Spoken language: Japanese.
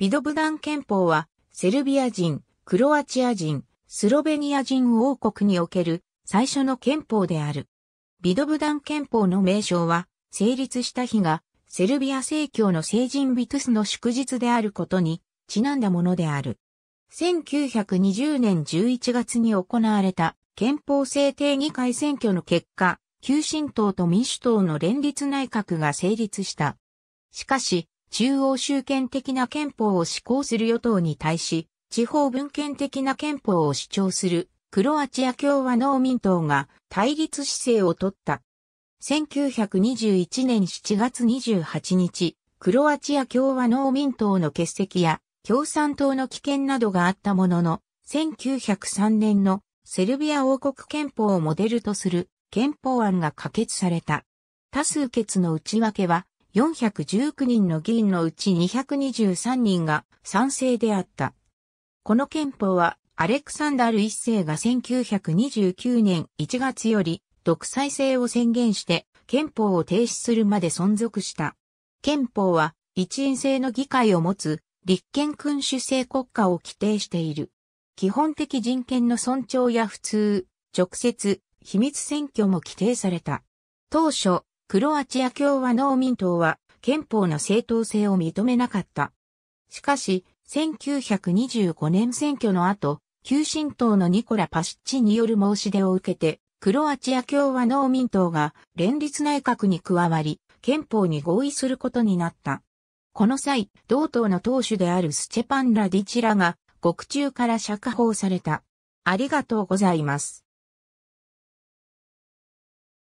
ビドブダン憲法は、セルビア人、クロアチア人、スロベニア人王国における最初の憲法である。ビドブダン憲法の名称は、成立した日が、セルビア正教の聖人ビトゥスの祝日であることに、ちなんだものである。1920年11月に行われた憲法制定議会選挙の結果、旧進党と民主党の連立内閣が成立した。しかし、中央集権的な憲法を施行する与党に対し、地方文献的な憲法を主張するクロアチア共和農民党が対立姿勢をとった。1921年7月28日、クロアチア共和農民党の欠席や共産党の危険などがあったものの、1903年のセルビア王国憲法をモデルとする憲法案が可決された。多数決の内訳は419人の議員のうち223人が賛成であった。この憲法は、アレクサンダル一世が1929年1月より独裁制を宣言して憲法を停止するまで存続した。憲法は一員制の議会を持つ立憲君主制国家を規定している。基本的人権の尊重や普通、直接、秘密選挙も規定された。当初、クロアチア共和農民党は憲法の正当性を認めなかった。しかし、1925年選挙の後、旧新党のニコラ・パシッチによる申し出を受けて、クロアチア共和農民党が連立内閣に加わり、憲法に合意することになった。この際、同党の党首であるスチェパン・ラディチラが、獄中から釈放された。ありがとうございます。